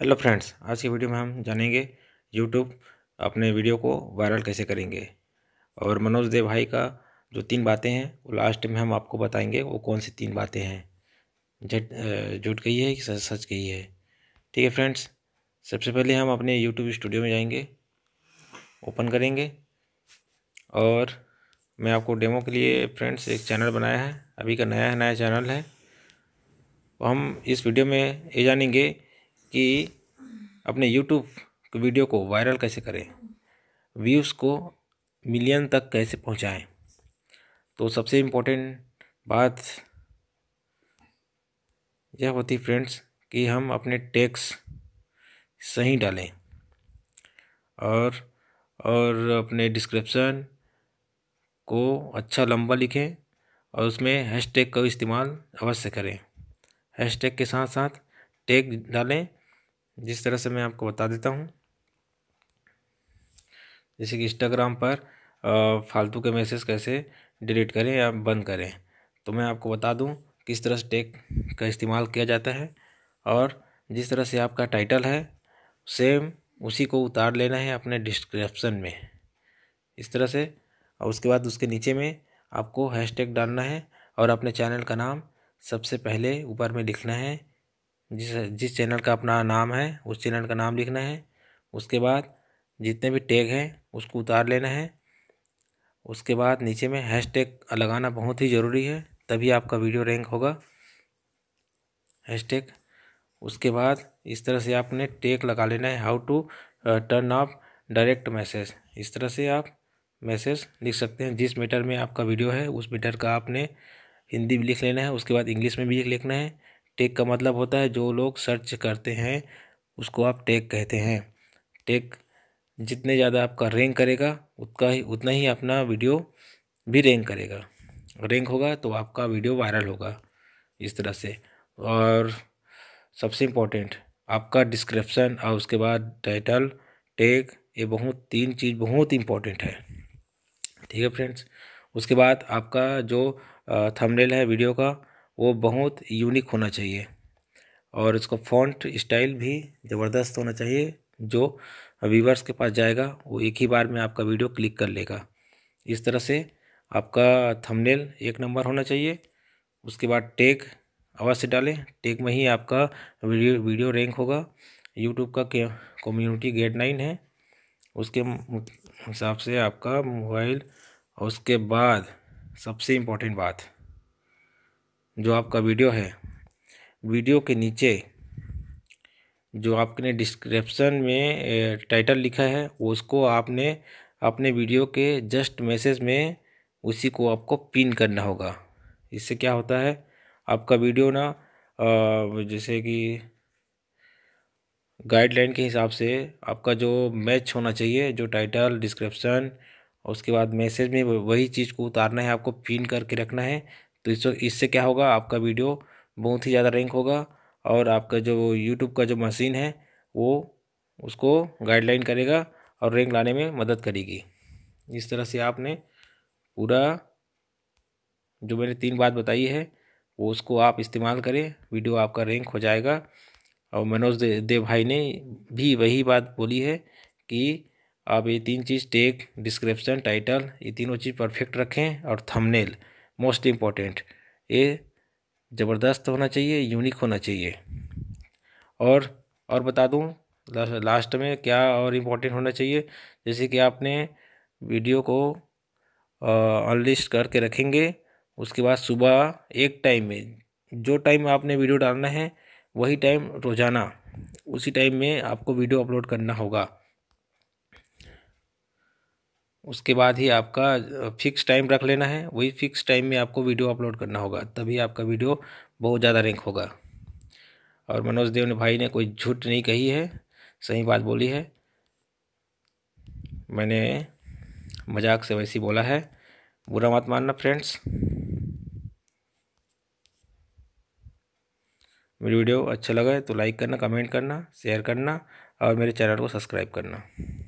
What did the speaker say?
hello friends आज की video में हम जानेंगे यूट्यूब अपने वीडियो को वायरल कैसे करेंगे और मनोज देव भाई का जो तीन बातें हैं वो लास्ट में हम आपको बताएंगे वो कौन सी तीन बातें हैं झट झूठ कही है कि सच सच कही है ठीक है फ्रेंड्स सबसे पहले हम अपने यूट्यूब स्टूडियो में जाएंगे ओपन करेंगे और मैं आपको डेमो के लिए फ्रेंड्स एक चैनल बनाया है अभी का नया नया चैनल है तो हम इस वीडियो में ये जानेंगे कि अपने यूट्यूब वीडियो को वायरल कैसे करें व्यूज़ को मिलियन तक कैसे पहुंचाएं तो सबसे इम्पोर्टेंट बात यह होती फ्रेंड्स कि हम अपने टैक्स सही डालें और और अपने डिस्क्रिप्शन को अच्छा लंबा लिखें और उसमें हैशटैग का इस्तेमाल अवश्य करें हैशटैग के साथ साथ टैग डालें जिस तरह से मैं आपको बता देता हूँ जैसे कि इंस्टाग्राम पर फालतू के मैसेज कैसे डिलीट करें या बंद करें तो मैं आपको बता दूं किस तरह से टेक का इस्तेमाल किया जाता है और जिस तरह से आपका टाइटल है सेम उसी को उतार लेना है अपने डिस्क्रिप्शन में इस तरह से और उसके बाद उसके नीचे में आपको हैशटैग डालना है और अपने चैनल का नाम सबसे पहले ऊपर में लिखना है जिस जिस चैनल का अपना नाम है उस चैनल का नाम लिखना है उसके बाद जितने भी टैग हैं उसको उतार लेना है उसके बाद नीचे में हैश टैग लगाना बहुत ही ज़रूरी है तभी आपका वीडियो रैंक होगा हैश टैग उसके बाद इस तरह से आपने टैग लगा लेना है how to turn off direct message इस तरह से आप मैसेज लिख सकते हैं जिस मीटर में आपका वीडियो है उस मीटर का आपने हिंदी भी लिख लेना है उसके बाद इंग्लिश में भी लिख लिखना है टेक का मतलब होता है जो लोग सर्च करते हैं उसको आप टेक कहते हैं टेक जितने ज़्यादा आपका रैंक करेगा उतना ही उतना ही अपना वीडियो भी रैंक करेगा रैंक होगा तो आपका वीडियो वायरल होगा इस तरह से और सबसे इम्पोर्टेंट आपका डिस्क्रिप्शन और उसके बाद टाइटल टेक ये बहुत तीन चीज़ बहुत इम्पोर्टेंट है ठीक है फ्रेंड्स उसके बाद आपका जो थंबनेल है वीडियो का वो बहुत यूनिक होना चाहिए और इसका फ़ॉन्ट स्टाइल भी ज़बरदस्त होना चाहिए जो व्यूवर्स के पास जाएगा वो एक ही बार में आपका वीडियो क्लिक कर लेगा इस तरह से आपका थंबनेल एक नंबर होना चाहिए उसके बाद टेक अवश्य डालें टेक में ही आपका वीडियो वीडियो रैंक होगा यूट्यूब का कम्युनिटी गेट नाइन है उसके हिसाब से आपका मोबाइल और उसके बाद सबसे इम्पोर्टेंट बात जो आपका वीडियो है वीडियो के नीचे जो आपने डिस्क्रिप्शन में टाइटल लिखा है उसको आपने अपने वीडियो के जस्ट मैसेज में उसी को आपको पिन करना होगा इससे क्या होता है आपका वीडियो ना जैसे कि गाइडलाइन के हिसाब से आपका जो मैच होना चाहिए जो टाइटल डिस्क्रिप्शन उसके बाद मैसेज में वही चीज़ को उतारना है आपको पिन करके रखना है तो इस इससे क्या होगा आपका वीडियो बहुत ही ज़्यादा रैंक होगा और आपका जो यूट्यूब का जो मशीन है वो उसको गाइडलाइन करेगा और रैंक लाने में मदद करेगी इस तरह से आपने पूरा जो मैंने तीन बात बताई है वो उसको आप इस्तेमाल करें वीडियो आपका रैंक हो जाएगा और मनोज दे, देव भाई ने भी वही बात बोली है कि आप ये तीन चीज़ टेक डिस्क्रिप्शन टाइटल ये तीनों चीज़ परफेक्ट रखें और थंबनेल मोस्ट इम्पॉर्टेंट ये ज़बरदस्त होना चाहिए यूनिक होना चाहिए और और बता दूँ लास्ट में क्या और इम्पोर्टेंट होना चाहिए जैसे कि आपने वीडियो को अनलिस्ट करके रखेंगे उसके बाद सुबह एक टाइम में जो टाइम आपने वीडियो डालना है वही टाइम रोज़ाना उसी टाइम में आपको वीडियो अपलोड करना होगा उसके बाद ही आपका फिक्स टाइम रख लेना है वही फिक्स टाइम में आपको वीडियो अपलोड करना होगा तभी आपका वीडियो बहुत ज़्यादा रैंक होगा और मनोज देव ने भाई ने कोई झूठ नहीं कही है सही बात बोली है मैंने मजाक से वैसी बोला है बुरा मत मानना फ्रेंड्स मेरी वीडियो अच्छा लगा है तो लाइक करना कमेंट करना शेयर करना और मेरे चैनल को सब्सक्राइब करना